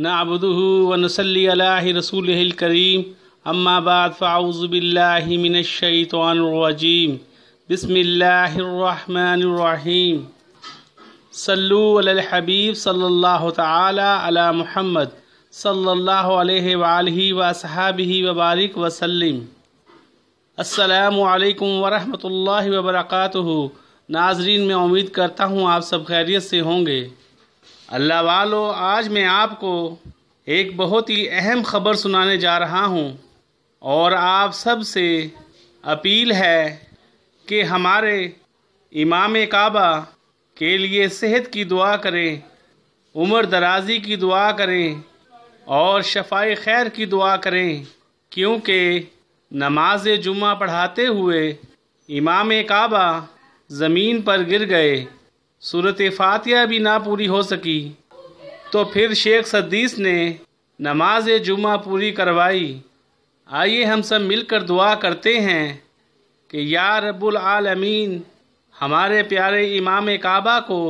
नाबदहू व नसली रसूल करीम अम्माबाद फ़ाउज़बिल्लिमिनशैतवानरजीम बसमीम सल्लुलहबीब सल्ला तला महमद सल्ला वसहाबी वबारक वसलम असलकम वरहमल वबरक नाजरीन मैं उम्मीद करता हूँ आप सब खैरियत से होंगे अल्लाह वालो आज मैं आपको एक बहुत ही अहम ख़बर सुनाने जा रहा हूँ और आप सब से अपील है कि हमारे इमाम काबा के लिए सेहत की दुआ करें उम्र दराजी की दुआ करें और शफाई खैर की दुआ करें क्योंकि नमाज जुमा पढ़ाते हुए इमाम काबा ज़मीन पर गिर गए सूरत फातिया भी ना पूरी हो सकी तो फिर शेख सदीस ने नमाज जुमा पूरी करवाई आइए हम सब मिलकर दुआ करते हैं कि या रब्बुल आलमीन हमारे प्यारे इमाम काबा को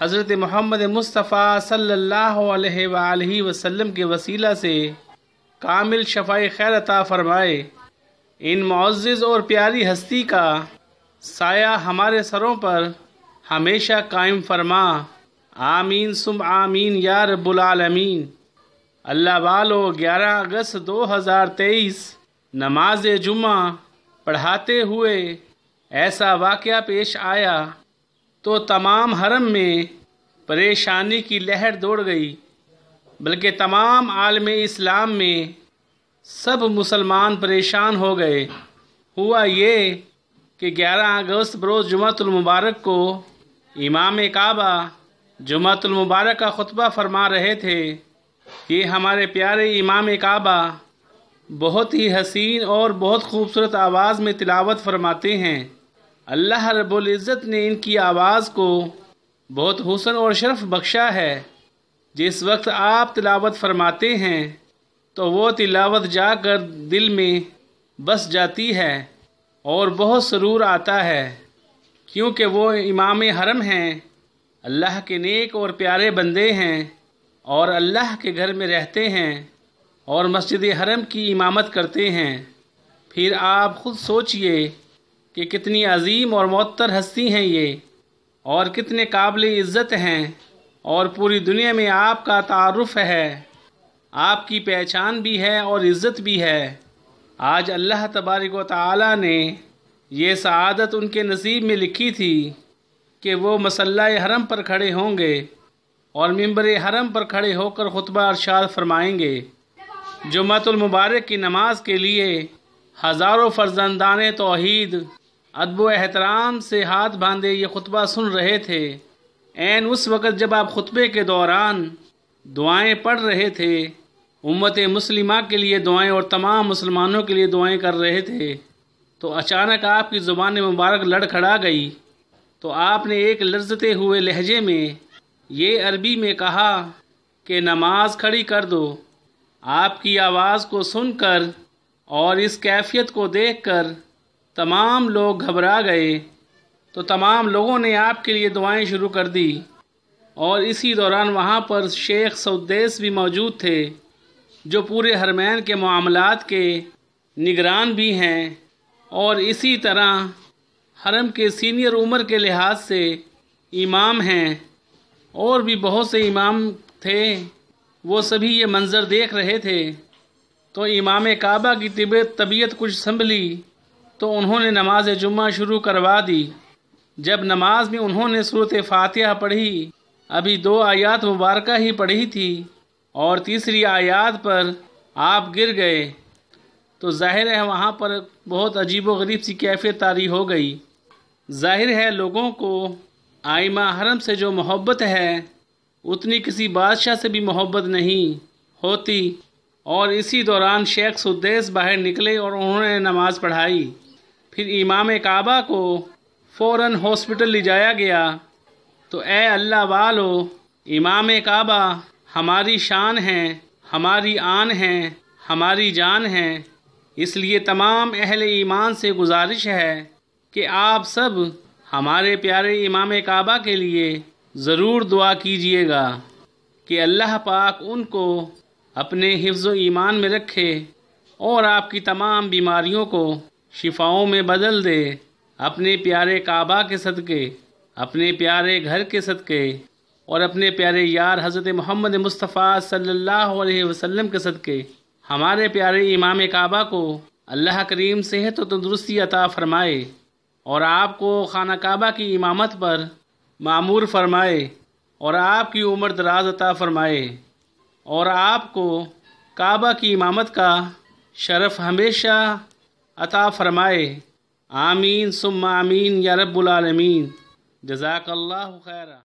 हज़रत मोहम्मद मुस्तफ़ा सल्लल्लाहु अलैहि वसल्लम के वसीला से कामिल शफाई खैर अता फ़रमाए इन मुआज़ और प्यारी हस्ती का साया हमारे सरों पर हमेशा कायम फरमा आमीन सुम आमीन या रबालमीन अल्लाह वालो 11 अगस्त 2023 नमाज जुमा पढ़ाते हुए ऐसा वाक़ पेश आया तो तमाम हरम में परेशानी की लहर दौड़ गई बल्कि तमाम आलम इस्लाम में सब मुसलमान परेशान हो गए हुआ ये कि 11 अगस्त बरोज़ जुमातुल को इमाम काबा जुमातुल मुबारक का ख़ुतबा फरमा रहे थे कि हमारे प्यारे इमाम काबा बहुत ही हसीन और बहुत खूबसूरत आवाज़ में तिलावत फरमाते हैं अल्लाह रबुल्ज़त ने इनकी आवाज़ को बहुत हुसन और शरफ बख्शा है जिस वक्त आप तिलावत फरमाते हैं तो वो तिलावत जाकर दिल में बस जाती है और बहुत सरूर आता है क्योंकि वो इमाम हरम हैं अल्लाह के नेक और प्यारे बंदे हैं और अल्लाह के घर में रहते हैं और मस्जिद हरम की इमामत करते हैं फिर आप ख़ुद सोचिए कि कितनी अजीम और मअतर हस्ती हैं ये और कितने काबिल इज़्ज़त हैं और पूरी दुनिया में आपका तारफ़ है आपकी पहचान भी है और इज़्ज़त भी है आज अल्लाह तबारक व ताली ने ये सआदत उनके नसीब में लिखी थी कि वो मसल हरम पर खड़े होंगे और मम्बर हरम पर खड़े होकर खुतबा अरशाद फरमाएंगे जुमतुलमबारक की नमाज के लिए हज़ारों फर्जंदान तोहद अदब एहतराम से हाथ बांधे ये खुतबा सुन रहे थे एन उस वक़्त जब आप खुतबे के दौरान दुआएं पढ़ रहे थे उम्मत मुस्लिमा के लिए दुआएं और तमाम मुसलमानों के लिए दुआएं कर रहे थे तो अचानक आपकी ज़ुबान मुबारक लड़खड़ा गई तो आपने एक लज्जते हुए लहजे में ये अरबी में कहा कि नमाज खड़ी कर दो आपकी आवाज़ को सुनकर और इस कैफियत को देखकर तमाम लोग घबरा गए तो तमाम लोगों ने आपके लिए दुआएं शुरू कर दी और इसी दौरान वहाँ पर शेख सौदेस भी मौजूद थे जो पूरे हरमैन के मामलात के निगरान भी हैं और इसी तरह हरम के सीनियर उम्र के लिहाज से इमाम हैं और भी बहुत से इमाम थे वो सभी ये मंज़र देख रहे थे तो इमाम काबा की तबीयत तबीयत कुछ संभली तो उन्होंने नमाज जुम्मा शुरू करवा दी जब नमाज में उन्होंने सूरत फातिहा पढ़ी अभी दो आयात मुबारक ही पढ़ी थी और तीसरी आयात पर आप गिर गए तो ज़ाहिर है वहाँ पर बहुत अजीब व गरीब सी कैफियत तारी हो गई ज़ाहिर है लोगों को आइमा हरम से जो मोहब्बत है उतनी किसी बादशाह से भी मोहब्बत नहीं होती और इसी दौरान शेख सुद्देस बाहर निकले और उन्होंने नमाज़ पढ़ाई फिर इमाम काबा को फ़ौर हॉस्पिटल ले जाया गया तो ए अल्लाह वालो इमाम काबा हमारी शान है हमारी आन है हमारी जान है इसलिए तमाम अहल ईमान से गुजारिश है कि आप सब हमारे प्यारे इमाम काबा के लिए ज़रूर दुआ कीजिएगा कि अल्लाह पाक उनको अपने हिफ्ज़ ईमान में रखे और आपकी तमाम बीमारियों को शिफाओं में बदल दे अपने प्यारे काबा के सदक़े अपने प्यारे घर के सदक़े और अपने प्यारे यार हज़रत मोहम्मद मुस्तफ़ा सल्लल्लाहु अलैहि वसल्लम के सदक़े हमारे प्यारे इमाम काबा को अल्लाह करीम सेहत व तंदरुस्ती अता फ़रमाए और आपको खाना काबा की इमामत पर मामूर फरमाए और आपकी उम्र दराज अता फ़रमाए और आपको काबा की इमामत का शरफ हमेशा अता फ़रमाए आमीन सुम आमीन या रब्बुलमीन जजाकल्ला खैरा